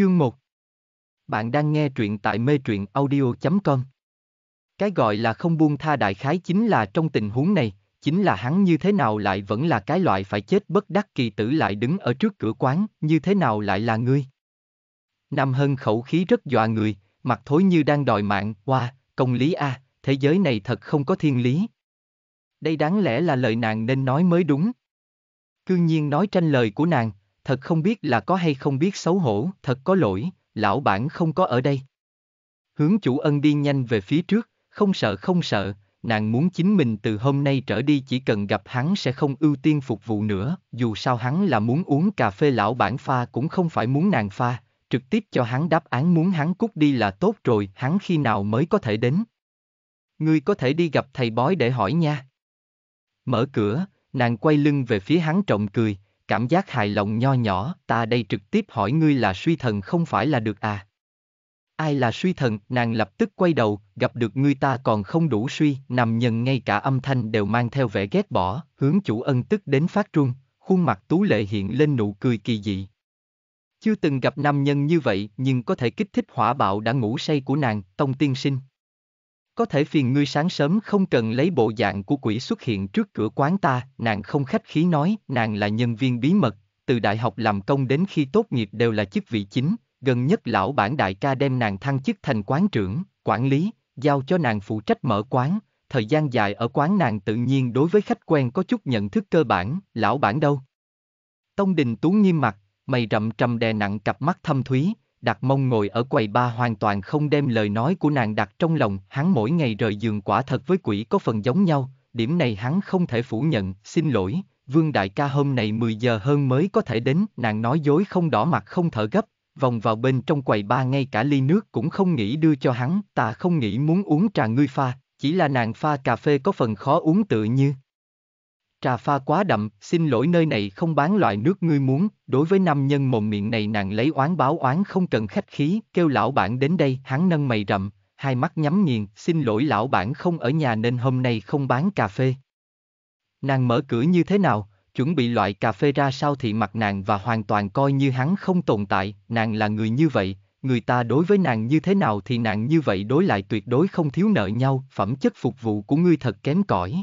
Chương 1 Bạn đang nghe truyện tại mê truyện audio.com Cái gọi là không buông tha đại khái chính là trong tình huống này, chính là hắn như thế nào lại vẫn là cái loại phải chết bất đắc kỳ tử lại đứng ở trước cửa quán, như thế nào lại là ngươi. Nam Hân khẩu khí rất dọa người, mặt thối như đang đòi mạng, qua, wow, công lý a, thế giới này thật không có thiên lý. Đây đáng lẽ là lời nàng nên nói mới đúng. Cương nhiên nói tranh lời của nàng, thật không biết là có hay không biết xấu hổ, thật có lỗi, lão bản không có ở đây. Hướng chủ ân đi nhanh về phía trước, không sợ không sợ, nàng muốn chính mình từ hôm nay trở đi chỉ cần gặp hắn sẽ không ưu tiên phục vụ nữa, dù sao hắn là muốn uống cà phê lão bản pha cũng không phải muốn nàng pha, trực tiếp cho hắn đáp án muốn hắn cút đi là tốt rồi, hắn khi nào mới có thể đến. Ngươi có thể đi gặp thầy bói để hỏi nha. Mở cửa, nàng quay lưng về phía hắn trọng cười, cảm giác hài lòng nho nhỏ, ta đây trực tiếp hỏi ngươi là suy thần không phải là được à? Ai là suy thần, nàng lập tức quay đầu, gặp được ngươi ta còn không đủ suy, nằm nhân ngay cả âm thanh đều mang theo vẻ ghét bỏ, hướng chủ ân tức đến phát trung, khuôn mặt tú lệ hiện lên nụ cười kỳ dị. Chưa từng gặp nam nhân như vậy, nhưng có thể kích thích hỏa bạo đã ngủ say của nàng, tông tiên sinh. Có thể phiền ngươi sáng sớm không cần lấy bộ dạng của quỷ xuất hiện trước cửa quán ta, nàng không khách khí nói, nàng là nhân viên bí mật, từ đại học làm công đến khi tốt nghiệp đều là chức vị chính, gần nhất lão bản đại ca đem nàng thăng chức thành quán trưởng, quản lý, giao cho nàng phụ trách mở quán, thời gian dài ở quán nàng tự nhiên đối với khách quen có chút nhận thức cơ bản, lão bản đâu. Tông Đình Tú nghiêm mặt, mày rậm trầm đè nặng cặp mắt thâm thúy, Đặt mông ngồi ở quầy ba hoàn toàn không đem lời nói của nàng đặt trong lòng, hắn mỗi ngày rời giường quả thật với quỷ có phần giống nhau, điểm này hắn không thể phủ nhận, xin lỗi, vương đại ca hôm nay 10 giờ hơn mới có thể đến, nàng nói dối không đỏ mặt không thở gấp, vòng vào bên trong quầy ba ngay cả ly nước cũng không nghĩ đưa cho hắn, ta không nghĩ muốn uống trà ngươi pha, chỉ là nàng pha cà phê có phần khó uống tự như. Trà pha quá đậm, xin lỗi nơi này không bán loại nước ngươi muốn, đối với nam nhân mồm miệng này nàng lấy oán báo oán không cần khách khí, kêu lão bản đến đây, hắn nâng mày rậm, hai mắt nhắm nghiền, xin lỗi lão bản không ở nhà nên hôm nay không bán cà phê. Nàng mở cửa như thế nào, chuẩn bị loại cà phê ra sao thì mặt nàng và hoàn toàn coi như hắn không tồn tại, nàng là người như vậy, người ta đối với nàng như thế nào thì nàng như vậy đối lại tuyệt đối không thiếu nợ nhau, phẩm chất phục vụ của ngươi thật kém cỏi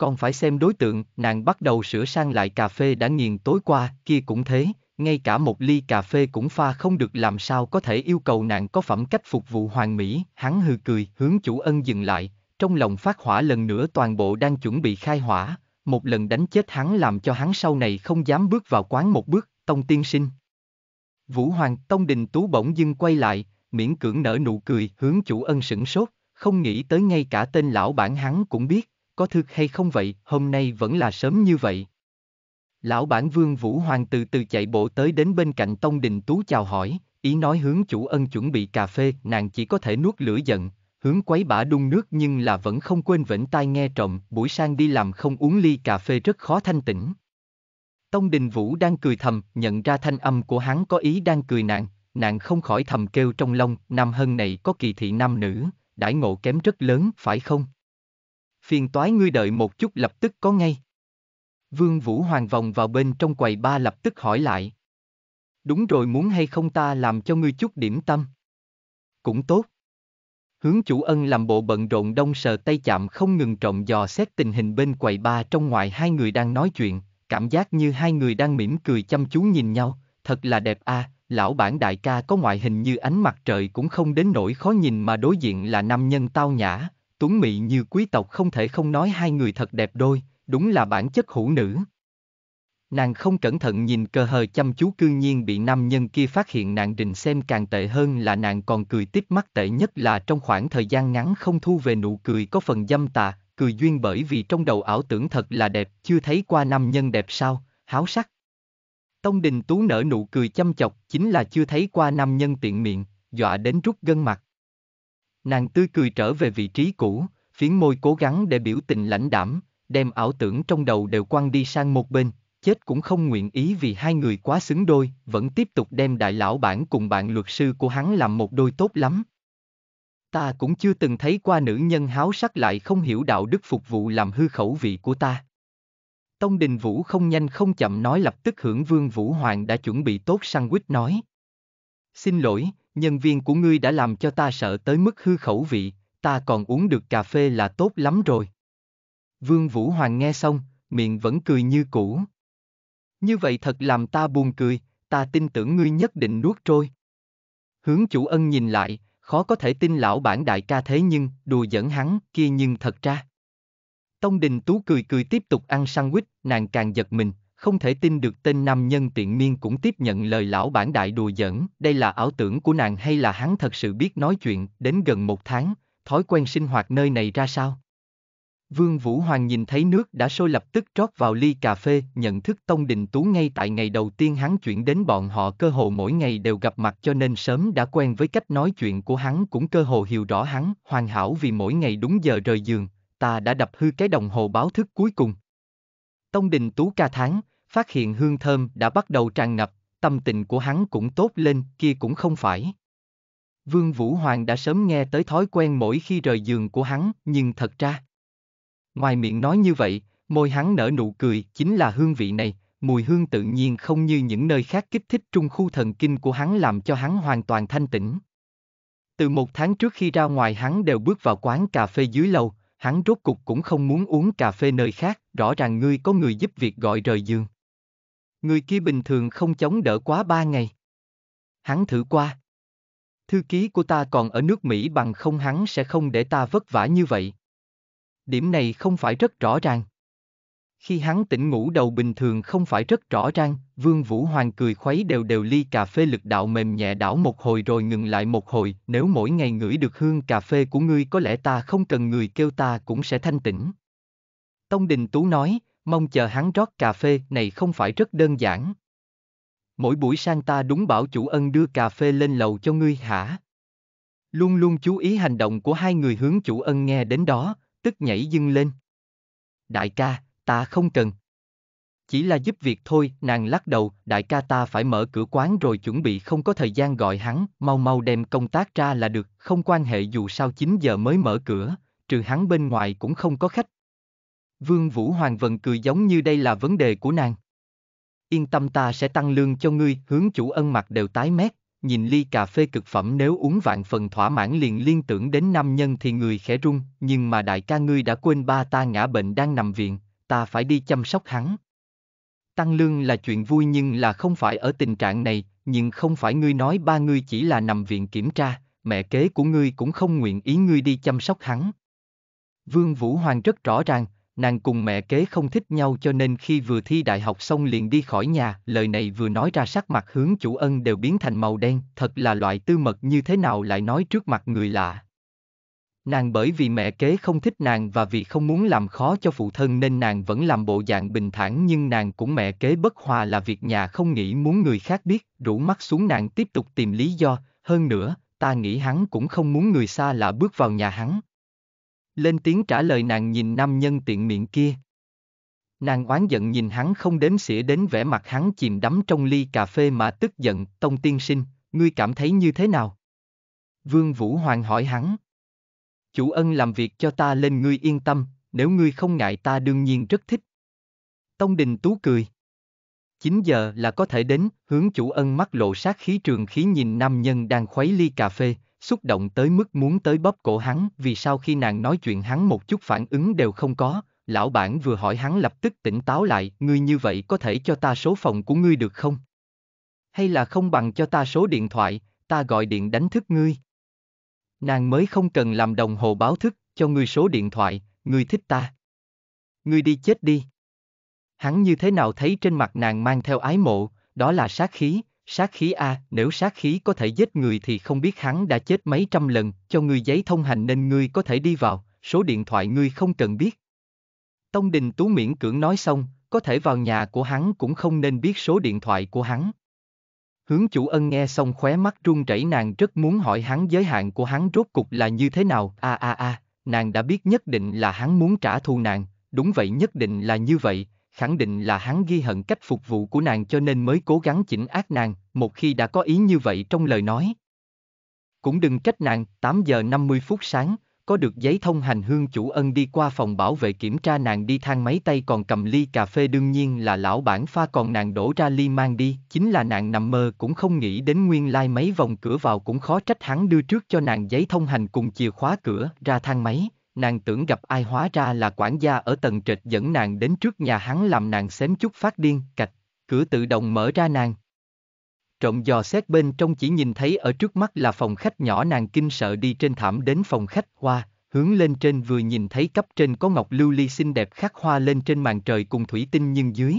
còn phải xem đối tượng, nàng bắt đầu sửa sang lại cà phê đã nghiền tối qua, kia cũng thế, ngay cả một ly cà phê cũng pha không được làm sao có thể yêu cầu nàng có phẩm cách phục vụ hoàng mỹ, hắn hừ cười, hướng chủ ân dừng lại, trong lòng phát hỏa lần nữa toàn bộ đang chuẩn bị khai hỏa, một lần đánh chết hắn làm cho hắn sau này không dám bước vào quán một bước, tông tiên sinh. Vũ Hoàng, Tông Đình Tú bỗng dưng quay lại, miễn cưỡng nở nụ cười, hướng chủ ân sửng sốt, không nghĩ tới ngay cả tên lão bản hắn cũng biết, có thực hay không vậy, hôm nay vẫn là sớm như vậy. Lão bản Vương Vũ Hoàng từ từ chạy bộ tới đến bên cạnh Tông Đình Tú chào hỏi, ý nói hướng chủ ân chuẩn bị cà phê, nàng chỉ có thể nuốt lửa giận, hướng quấy bả đun nước nhưng là vẫn không quên vĩnh tai nghe trộm, buổi sang đi làm không uống ly cà phê rất khó thanh tĩnh. Tông Đình Vũ đang cười thầm, nhận ra thanh âm của hắn có ý đang cười nàng, nàng không khỏi thầm kêu trong lòng, nam hân này có kỳ thị nam nữ, đãi ngộ kém rất lớn, phải không? phiền toái ngươi đợi một chút lập tức có ngay. Vương Vũ Hoàng vòng vào bên trong quầy ba lập tức hỏi lại. Đúng rồi muốn hay không ta làm cho ngươi chút điểm tâm. Cũng tốt. Hướng chủ ân làm bộ bận rộn đông sờ tay chạm không ngừng trộm dò xét tình hình bên quầy ba trong ngoài hai người đang nói chuyện, cảm giác như hai người đang mỉm cười chăm chú nhìn nhau, thật là đẹp a, à, lão bản đại ca có ngoại hình như ánh mặt trời cũng không đến nỗi khó nhìn mà đối diện là nam nhân tao nhã, tuấn mỹ như quý tộc không thể không nói hai người thật đẹp đôi, đúng là bản chất hữu nữ. Nàng không cẩn thận nhìn cờ hờ chăm chú cư nhiên bị nam nhân kia phát hiện nàng định xem càng tệ hơn là nàng còn cười tiếp mắt tệ nhất là trong khoảng thời gian ngắn không thu về nụ cười có phần dâm tà, cười duyên bởi vì trong đầu ảo tưởng thật là đẹp, chưa thấy qua nam nhân đẹp sao, háo sắc. Tông Đình Tú nở nụ cười chăm chọc chính là chưa thấy qua nam nhân tiện miệng, dọa đến rút gân mặt. Nàng tươi cười trở về vị trí cũ, phiến môi cố gắng để biểu tình lãnh đảm, đem ảo tưởng trong đầu đều quăng đi sang một bên, chết cũng không nguyện ý vì hai người quá xứng đôi, vẫn tiếp tục đem đại lão bản cùng bạn luật sư của hắn làm một đôi tốt lắm. Ta cũng chưa từng thấy qua nữ nhân háo sắc lại không hiểu đạo đức phục vụ làm hư khẩu vị của ta. Tông Đình Vũ không nhanh không chậm nói lập tức hưởng Vương Vũ Hoàng đã chuẩn bị tốt sang sandwich nói. Xin lỗi, nhân viên của ngươi đã làm cho ta sợ tới mức hư khẩu vị, ta còn uống được cà phê là tốt lắm rồi. Vương Vũ Hoàng nghe xong, miệng vẫn cười như cũ. Như vậy thật làm ta buồn cười, ta tin tưởng ngươi nhất định nuốt trôi. Hướng chủ ân nhìn lại, khó có thể tin lão bản đại ca thế nhưng, đùa dẫn hắn, kia nhưng thật ra. Tông Đình Tú cười cười tiếp tục ăn sandwich, nàng càng giật mình, không thể tin được tên nam nhân tiện miên cũng tiếp nhận lời lão bản đại đùa giỡn, đây là ảo tưởng của nàng hay là hắn thật sự biết nói chuyện, đến gần một tháng, thói quen sinh hoạt nơi này ra sao? Vương Vũ Hoàng nhìn thấy nước đã sôi lập tức trót vào ly cà phê, nhận thức Tông Đình Tú ngay tại ngày đầu tiên hắn chuyển đến bọn họ cơ hồ mỗi ngày đều gặp mặt cho nên sớm đã quen với cách nói chuyện của hắn cũng cơ hồ hiểu rõ hắn, hoàn hảo vì mỗi ngày đúng giờ rời giường, ta đã đập hư cái đồng hồ báo thức cuối cùng. Tông Đình Tú ca tháng, phát hiện hương thơm đã bắt đầu tràn ngập, tâm tình của hắn cũng tốt lên, kia cũng không phải. Vương Vũ Hoàng đã sớm nghe tới thói quen mỗi khi rời giường của hắn, nhưng thật ra. Ngoài miệng nói như vậy, môi hắn nở nụ cười chính là hương vị này, mùi hương tự nhiên không như những nơi khác kích thích trung khu thần kinh của hắn làm cho hắn hoàn toàn thanh tĩnh. Từ một tháng trước khi ra ngoài hắn đều bước vào quán cà phê dưới lầu, hắn rốt cục cũng không muốn uống cà phê nơi khác, rõ ràng ngươi có người giúp việc gọi rời giường. Người kia bình thường không chống đỡ quá ba ngày. Hắn thử qua. Thư ký của ta còn ở nước Mỹ bằng không hắn sẽ không để ta vất vả như vậy. Điểm này không phải rất rõ ràng. Khi hắn tỉnh ngủ đầu bình thường không phải rất rõ ràng, Vương Vũ Hoàng cười khuấy đều đều ly cà phê lực đạo mềm nhẹ đảo một hồi rồi ngừng lại một hồi, nếu mỗi ngày ngửi được hương cà phê của ngươi có lẽ ta không cần người kêu ta cũng sẽ thanh tĩnh. Tông Đình Tú nói, mong chờ hắn rót cà phê này không phải rất đơn giản. Mỗi buổi sang ta đúng bảo chủ ân đưa cà phê lên lầu cho ngươi hả? Luôn luôn chú ý hành động của hai người hướng chủ ân nghe đến đó, tức nhảy dưng lên. Đại ca, ta không cần. Chỉ là giúp việc thôi, nàng lắc đầu, đại ca ta phải mở cửa quán rồi chuẩn bị không có thời gian gọi hắn, mau mau đem công tác ra là được, không quan hệ dù sao 9 giờ mới mở cửa, trừ hắn bên ngoài cũng không có khách, Vương Vũ Hoàng Vân cười giống như đây là vấn đề của nàng. Yên tâm ta sẽ tăng lương cho ngươi, hướng chủ ân mặt đều tái mét, nhìn ly cà phê cực phẩm nếu uống vạn phần thỏa mãn liền liên tưởng đến nam nhân thì người khẽ run, nhưng mà đại ca ngươi đã quên ba ta ngã bệnh đang nằm viện, ta phải đi chăm sóc hắn. Tăng lương là chuyện vui nhưng là không phải ở tình trạng này, nhưng không phải ngươi nói ba ngươi chỉ là nằm viện kiểm tra, mẹ kế của ngươi cũng không nguyện ý ngươi đi chăm sóc hắn. Vương Vũ Hoàng rất rõ ràng, nàng cùng mẹ kế không thích nhau cho nên khi vừa thi đại học xong liền đi khỏi nhà, lời này vừa nói ra sắc mặt hướng chủ ân đều biến thành màu đen, thật là loại tư mật như thế nào lại nói trước mặt người lạ. Nàng bởi vì mẹ kế không thích nàng và vì không muốn làm khó cho phụ thân nên nàng vẫn làm bộ dạng bình thản nhưng nàng cũng mẹ kế bất hòa là việc nhà không nghĩ muốn người khác biết, rủ mắt xuống nàng tiếp tục tìm lý do, hơn nữa, ta nghĩ hắn cũng không muốn người xa lạ bước vào nhà hắn. Lên tiếng trả lời nàng nhìn nam nhân tiện miệng kia. Nàng oán giận nhìn hắn không đếm xỉa đến vẻ mặt hắn chìm đắm trong ly cà phê mà tức giận, tông tiên sinh, ngươi cảm thấy như thế nào? Vương Vũ Hoàng hỏi hắn. Chủ ân làm việc cho ta lên ngươi yên tâm, nếu ngươi không ngại ta đương nhiên rất thích. Tông Đình Tú cười. 9 giờ là có thể đến, hướng chủ ân mắt lộ sát khí trường khí nhìn nam nhân đang khuấy ly cà phê, xúc động tới mức muốn tới bóp cổ hắn vì sau khi nàng nói chuyện hắn một chút phản ứng đều không có, lão bản vừa hỏi hắn lập tức tỉnh táo lại, ngươi như vậy có thể cho ta số phòng của ngươi được không? Hay là không bằng cho ta số điện thoại, ta gọi điện đánh thức ngươi? Nàng mới không cần làm đồng hồ báo thức, cho ngươi số điện thoại, ngươi thích ta. Ngươi đi chết đi. Hắn như thế nào thấy trên mặt nàng mang theo ái mộ, đó là sát khí, Sát khí a, à, nếu sát khí có thể giết người thì không biết hắn đã chết mấy trăm lần, cho ngươi giấy thông hành nên ngươi có thể đi vào, số điện thoại ngươi không cần biết. Tông Đình Tú miễn cưỡng nói xong, có thể vào nhà của hắn cũng không nên biết số điện thoại của hắn. Hướng chủ ân nghe xong khóe mắt run rẩy nàng rất muốn hỏi hắn giới hạn của hắn rốt cục là như thế nào, a a a, nàng đã biết nhất định là hắn muốn trả thù nàng, đúng vậy nhất định là như vậy, khẳng định là hắn ghi hận cách phục vụ của nàng cho nên mới cố gắng chỉnh ác nàng, một khi đã có ý như vậy trong lời nói. Cũng đừng trách nàng, 8 giờ 50 phút sáng, có được giấy thông hành hương chủ ân đi qua phòng bảo vệ kiểm tra nàng đi thang máy tay còn cầm ly cà phê đương nhiên là lão bản pha còn nàng đổ ra ly mang đi, chính là nàng nằm mơ cũng không nghĩ đến nguyên lai like mấy vòng cửa vào cũng khó trách hắn đưa trước cho nàng giấy thông hành cùng chìa khóa cửa ra thang máy, nàng tưởng gặp ai hóa ra là quản gia ở tầng trệt dẫn nàng đến trước nhà hắn làm nàng xém chút phát điên, cạch, cửa tự động mở ra nàng. Trộm dò xét bên trong chỉ nhìn thấy ở trước mắt là phòng khách nhỏ nàng kinh sợ đi trên thảm đến phòng khách hoa, hướng lên trên vừa nhìn thấy cấp trên có ngọc lưu ly xinh đẹp khắc hoa lên trên màn trời cùng thủy tinh nhưng dưới.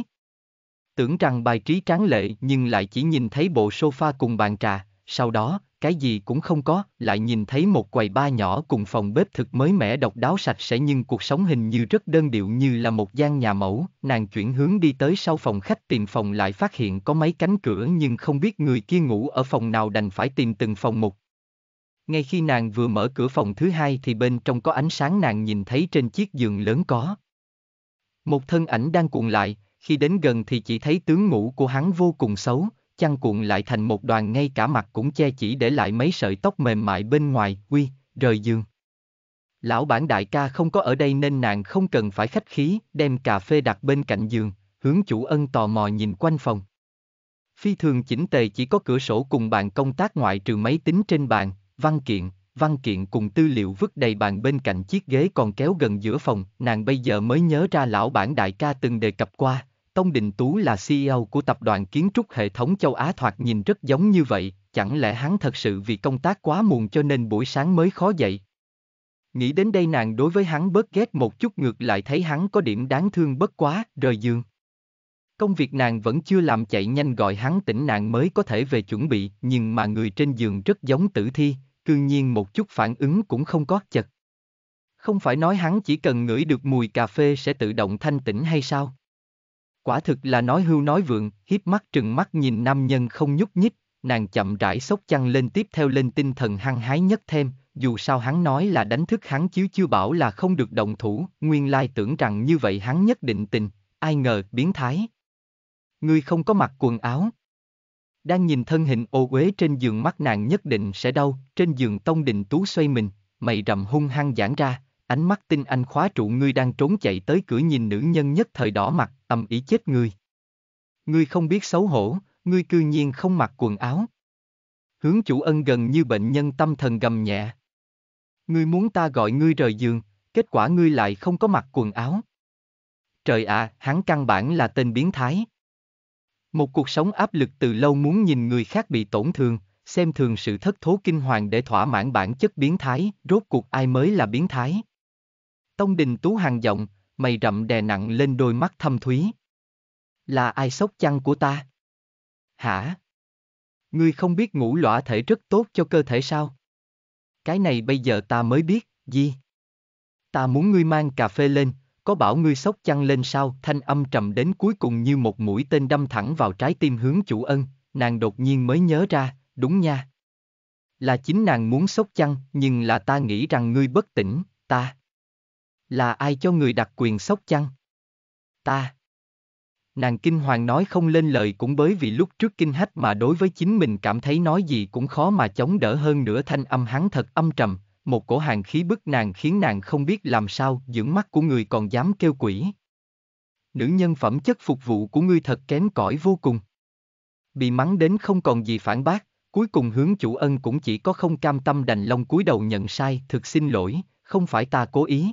Tưởng rằng bài trí tráng lệ nhưng lại chỉ nhìn thấy bộ sofa cùng bàn trà, sau đó, cái gì cũng không có, lại nhìn thấy một quầy ba nhỏ cùng phòng bếp thực mới mẻ độc đáo sạch sẽ nhưng cuộc sống hình như rất đơn điệu như là một gian nhà mẫu, nàng chuyển hướng đi tới sau phòng khách tìm phòng lại phát hiện có mấy cánh cửa nhưng không biết người kia ngủ ở phòng nào đành phải tìm từng phòng một. Ngay khi nàng vừa mở cửa phòng thứ hai thì bên trong có ánh sáng nàng nhìn thấy trên chiếc giường lớn có. Một thân ảnh đang cuộn lại, khi đến gần thì chỉ thấy tướng ngủ của hắn vô cùng xấu, chăn cuộn lại thành một đoàn ngay cả mặt cũng che chỉ để lại mấy sợi tóc mềm mại bên ngoài, Quy rời giường. Lão bản đại ca không có ở đây nên nàng không cần phải khách khí, đem cà phê đặt bên cạnh giường, hướng chủ ân tò mò nhìn quanh phòng. Phi thường chỉnh tề chỉ có cửa sổ cùng bàn công tác ngoại trừ máy tính trên bàn, văn kiện, văn kiện cùng tư liệu vứt đầy bàn bên cạnh chiếc ghế còn kéo gần giữa phòng, nàng bây giờ mới nhớ ra lão bản đại ca từng đề cập qua, Tông Đình Tú là CEO của tập đoàn kiến trúc hệ thống châu Á thoạt nhìn rất giống như vậy, chẳng lẽ hắn thật sự vì công tác quá muộn cho nên buổi sáng mới khó dậy? Nghĩ đến đây nàng đối với hắn bớt ghét một chút ngược lại thấy hắn có điểm đáng thương bất quá, rời giường. Công việc nàng vẫn chưa làm chạy nhanh gọi hắn tỉnh nàng mới có thể về chuẩn bị, nhưng mà người trên giường rất giống tử thi, cương nhiên một chút phản ứng cũng không có chật. Không phải nói hắn chỉ cần ngửi được mùi cà phê sẽ tự động thanh tỉnh hay sao? Quả thực là nói hưu nói vượng, hiếp mắt trừng mắt nhìn nam nhân không nhúc nhích, nàng chậm rãi sốc chăn lên tiếp theo lên tinh thần hăng hái nhất thêm, dù sao hắn nói là đánh thức hắn chứ chưa bảo là không được động thủ, nguyên lai tưởng rằng như vậy hắn nhất định tình, ai ngờ biến thái. Ngươi không có mặc quần áo. Đang nhìn thân hình ô uế trên giường mắt nàng nhất định sẽ đau, trên giường tông đình tú xoay mình, mày rầm hung hăng giãn ra, ánh mắt tinh anh khóa trụ ngươi đang trốn chạy tới cửa nhìn nữ nhân nhất thời đỏ mặt, ầm ý chết người. Ngươi không biết xấu hổ, ngươi cư nhiên không mặc quần áo. Hướng chủ ân gần như bệnh nhân tâm thần gầm nhẹ. Ngươi muốn ta gọi ngươi rời giường, kết quả ngươi lại không có mặc quần áo. Trời ạ, à, hắn căn bản là tên biến thái. Một cuộc sống áp lực từ lâu muốn nhìn người khác bị tổn thương, xem thường sự thất thố kinh hoàng để thỏa mãn bản chất biến thái, rốt cuộc ai mới là biến thái. Tông Đình Tú hàng giọng, mày rậm đè nặng lên đôi mắt thâm thúy. Là ai sốc chăn của ta? Hả? Ngươi không biết ngủ lõa thể rất tốt cho cơ thể sao? Cái này bây giờ ta mới biết, gì? Ta muốn ngươi mang cà phê lên, có bảo ngươi sốc chăn lên sao? Thanh âm trầm đến cuối cùng như một mũi tên đâm thẳng vào trái tim hướng chủ ân, nàng đột nhiên mới nhớ ra, đúng nha. Là chính nàng muốn sốc chăn, nhưng là ta nghĩ rằng ngươi bất tỉnh, ta. Là ai cho người đặc quyền sóc chăng? Ta. Nàng kinh hoàng nói không lên lời cũng bởi vì lúc trước kinh hách mà đối với chính mình cảm thấy nói gì cũng khó mà chống đỡ hơn nữa thanh âm hắn thật âm trầm, một cổ hàng khí bức nàng khiến nàng không biết làm sao dưỡng mắt của người còn dám kêu quỷ. Nữ nhân phẩm chất phục vụ của ngươi thật kém cỏi vô cùng. Bị mắng đến không còn gì phản bác, cuối cùng hướng chủ ân cũng chỉ có không cam tâm đành lông cúi đầu nhận sai thực xin lỗi, không phải ta cố ý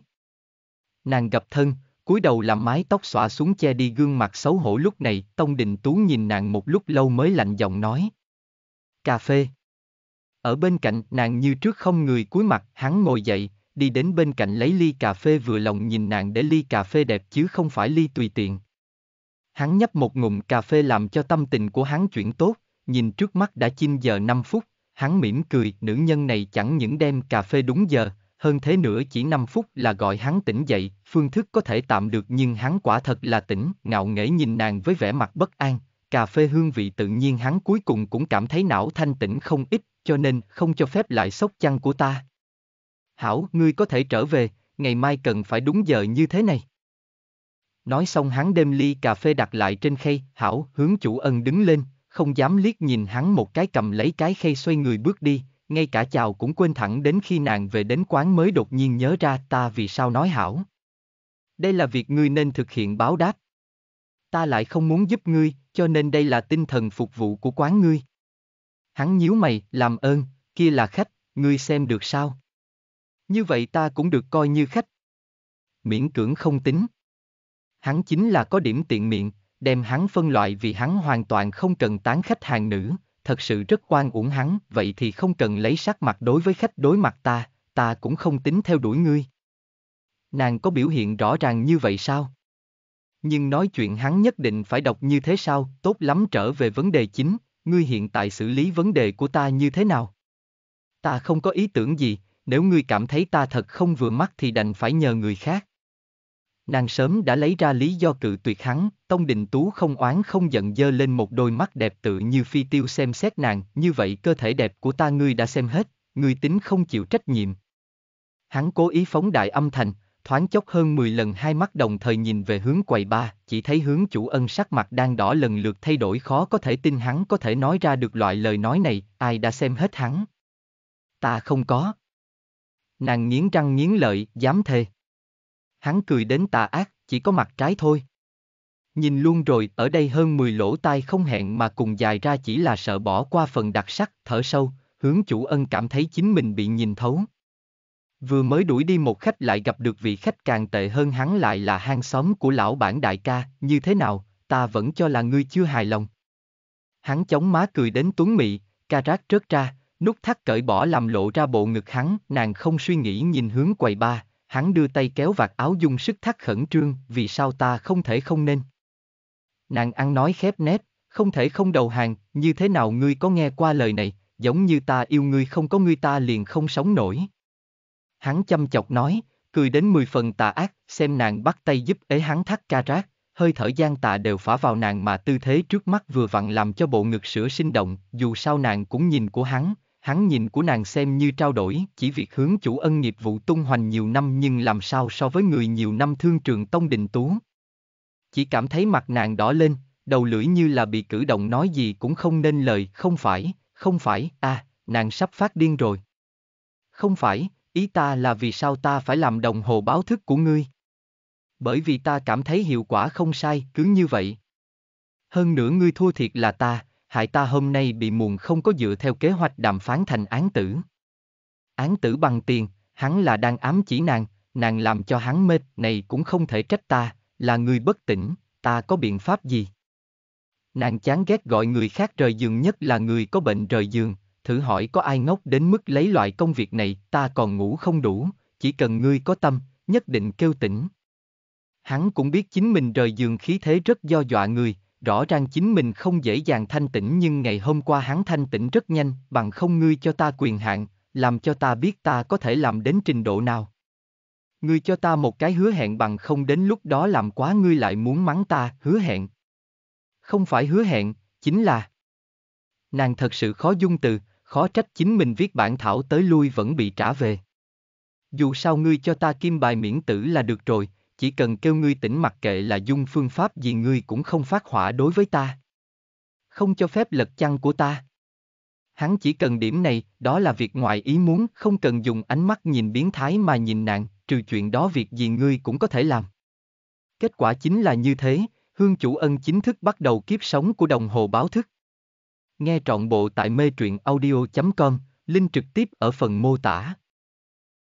nàng gặp thân, cúi đầu làm mái tóc xõa xuống che đi gương mặt xấu hổ lúc này, Tông Đình Tú nhìn nàng một lúc lâu mới lạnh giọng nói. Cà phê. Ở bên cạnh nàng như trước không người cúi mặt, hắn ngồi dậy, đi đến bên cạnh lấy ly cà phê vừa lòng nhìn nàng để ly cà phê đẹp chứ không phải ly tùy tiện. Hắn nhấp một ngụm cà phê làm cho tâm tình của hắn chuyển tốt, nhìn trước mắt đã chinh giờ 5 phút, hắn mỉm cười, nữ nhân này chẳng những đem cà phê đúng giờ, hơn thế nữa chỉ 5 phút là gọi hắn tỉnh dậy, phương thức có thể tạm được nhưng hắn quả thật là tỉnh, ngạo nghễ nhìn nàng với vẻ mặt bất an, cà phê hương vị tự nhiên hắn cuối cùng cũng cảm thấy não thanh tĩnh không ít, cho nên không cho phép lại sốc chăn của ta. Hảo, ngươi có thể trở về, ngày mai cần phải đúng giờ như thế này. Nói xong hắn đem ly cà phê đặt lại trên khay, Hảo hướng chủ ân đứng lên, không dám liếc nhìn hắn một cái cầm lấy cái khay xoay người bước đi, ngay cả chào cũng quên thẳng đến khi nàng về đến quán mới đột nhiên nhớ ra ta vì sao nói hảo. Đây là việc ngươi nên thực hiện báo đáp. Ta lại không muốn giúp ngươi, cho nên đây là tinh thần phục vụ của quán ngươi. Hắn nhíu mày, làm ơn, kia là khách, ngươi xem được sao? Như vậy ta cũng được coi như khách. Miễn cưỡng không tính. Hắn chính là có điểm tiện miệng, đem hắn phân loại vì hắn hoàn toàn không cần tán khách hàng nữ, thật sự rất quan uổng hắn, vậy thì không cần lấy sắc mặt đối với khách đối mặt ta, ta cũng không tính theo đuổi ngươi. Nàng có biểu hiện rõ ràng như vậy sao? Nhưng nói chuyện hắn nhất định phải đọc như thế sao, tốt lắm trở về vấn đề chính, ngươi hiện tại xử lý vấn đề của ta như thế nào? Ta không có ý tưởng gì, nếu ngươi cảm thấy ta thật không vừa mắt thì đành phải nhờ người khác. Nàng sớm đã lấy ra lý do cự tuyệt hắn, Tông Đình Tú không oán không giận dơ lên một đôi mắt đẹp tự như phi tiêu xem xét nàng, như vậy cơ thể đẹp của ta ngươi đã xem hết, ngươi tính không chịu trách nhiệm. Hắn cố ý phóng đại âm thanh, thoáng chốc hơn 10 lần hai mắt đồng thời nhìn về hướng quầy ba, chỉ thấy hướng chủ ân sắc mặt đang đỏ lần lượt thay đổi khó có thể tin hắn có thể nói ra được loại lời nói này, ai đã xem hết hắn. Ta không có. Nàng nghiến răng nghiến lợi, dám thề hắn cười đến tà ác, chỉ có mặt trái thôi. Nhìn luôn rồi, ở đây hơn 10 lỗ tai không hẹn mà cùng dài ra chỉ là sợ bỏ qua phần đặc sắc, thở sâu, hướng chủ ân cảm thấy chính mình bị nhìn thấu. Vừa mới đuổi đi một khách lại gặp được vị khách càng tệ hơn hắn lại là hang xóm của lão bản đại ca, như thế nào, ta vẫn cho là ngươi chưa hài lòng. Hắn chống má cười đến tuấn mị, ca rác rớt ra, nút thắt cởi bỏ làm lộ ra bộ ngực hắn, nàng không suy nghĩ nhìn hướng quầy ba, hắn đưa tay kéo vạt áo dùng sức thắt khẩn trương, vì sao ta không thể không nên. Nàng ăn nói khép nét, không thể không đầu hàng, như thế nào ngươi có nghe qua lời này, giống như ta yêu ngươi không có ngươi ta liền không sống nổi. Hắn chăm chọc nói, cười đến mười phần tà ác, xem nàng bắt tay giúp ế hắn thắt ca rác, hơi thở gian tà đều phả vào nàng mà tư thế trước mắt vừa vặn làm cho bộ ngực sữa sinh động, dù sao nàng cũng nhìn của hắn, hắn nhìn của nàng xem như trao đổi, chỉ việc hướng chủ ân nghiệp vụ tung hoành nhiều năm nhưng làm sao so với người nhiều năm thương trường tông đình tú. Chỉ cảm thấy mặt nàng đỏ lên, đầu lưỡi như là bị cử động nói gì cũng không nên lời, không phải, không phải, à, nàng sắp phát điên rồi. Không phải, ý ta là vì sao ta phải làm đồng hồ báo thức của ngươi. Bởi vì ta cảm thấy hiệu quả không sai, cứ như vậy. Hơn nữa ngươi thua thiệt là ta, hại ta hôm nay bị muộn không có dựa theo kế hoạch đàm phán thành án tử. Án tử bằng tiền, hắn là đang ám chỉ nàng, nàng làm cho hắn mệt, này cũng không thể trách ta, là người bất tỉnh, ta có biện pháp gì? Nàng chán ghét gọi người khác rời giường nhất là người có bệnh rời giường, thử hỏi có ai ngốc đến mức lấy loại công việc này, ta còn ngủ không đủ, chỉ cần ngươi có tâm, nhất định kêu tỉnh. Hắn cũng biết chính mình rời giường khí thế rất do dọa người, rõ ràng chính mình không dễ dàng thanh tĩnh nhưng ngày hôm qua hắn thanh tĩnh rất nhanh, bằng không ngươi cho ta quyền hạn, làm cho ta biết ta có thể làm đến trình độ nào. Ngươi cho ta một cái hứa hẹn bằng không đến lúc đó làm quá ngươi lại muốn mắng ta, hứa hẹn. Không phải hứa hẹn, chính là... Nàng thật sự khó dung từ, khó trách chính mình viết bản thảo tới lui vẫn bị trả về. Dù sao ngươi cho ta kim bài miễn tử là được rồi, chỉ cần kêu ngươi tỉnh mặc kệ là dung phương pháp gì ngươi cũng không phát hỏa đối với ta. Không cho phép lật chăn của ta. Hắn chỉ cần điểm này, đó là việc ngoại ý muốn, không cần dùng ánh mắt nhìn biến thái mà nhìn nạn, trừ chuyện đó việc gì ngươi cũng có thể làm. Kết quả chính là như thế, hương chủ ân chính thức bắt đầu kiếp sống của đồng hồ báo thức. Nghe trọn bộ tại mê truyện audio.com, link trực tiếp ở phần mô tả.